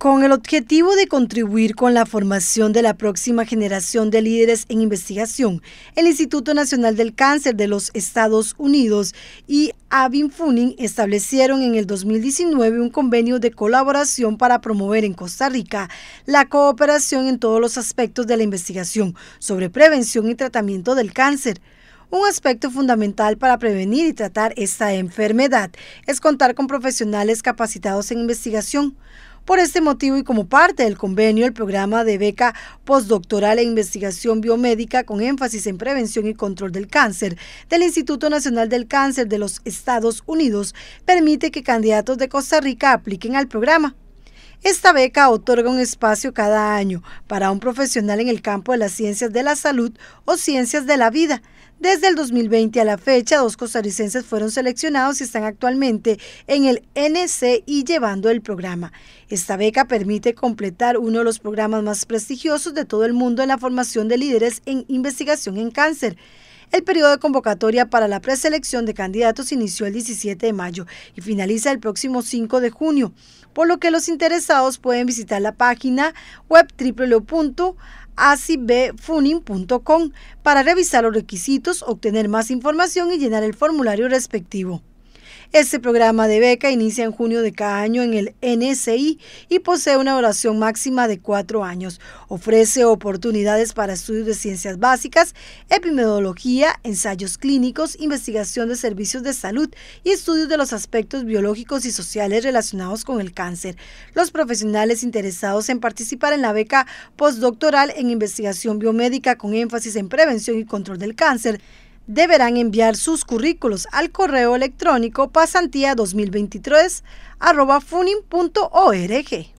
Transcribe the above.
Con el objetivo de contribuir con la formación de la próxima generación de líderes en investigación, el Instituto Nacional del Cáncer de los Estados Unidos y Funing establecieron en el 2019 un convenio de colaboración para promover en Costa Rica la cooperación en todos los aspectos de la investigación sobre prevención y tratamiento del cáncer. Un aspecto fundamental para prevenir y tratar esta enfermedad es contar con profesionales capacitados en investigación. Por este motivo y como parte del convenio, el programa de beca postdoctoral e investigación biomédica con énfasis en prevención y control del cáncer del Instituto Nacional del Cáncer de los Estados Unidos permite que candidatos de Costa Rica apliquen al programa. Esta beca otorga un espacio cada año para un profesional en el campo de las ciencias de la salud o ciencias de la vida, desde el 2020 a la fecha, dos costarricenses fueron seleccionados y están actualmente en el NCI llevando el programa. Esta beca permite completar uno de los programas más prestigiosos de todo el mundo en la formación de líderes en investigación en cáncer. El periodo de convocatoria para la preselección de candidatos inició el 17 de mayo y finaliza el próximo 5 de junio, por lo que los interesados pueden visitar la página web www.acibfunin.com para revisar los requisitos, obtener más información y llenar el formulario respectivo. Este programa de beca inicia en junio de cada año en el NSI y posee una duración máxima de cuatro años. Ofrece oportunidades para estudios de ciencias básicas, epidemiología, ensayos clínicos, investigación de servicios de salud y estudios de los aspectos biológicos y sociales relacionados con el cáncer. Los profesionales interesados en participar en la beca postdoctoral en investigación biomédica con énfasis en prevención y control del cáncer deberán enviar sus currículos al correo electrónico pasantía2023 funin.org.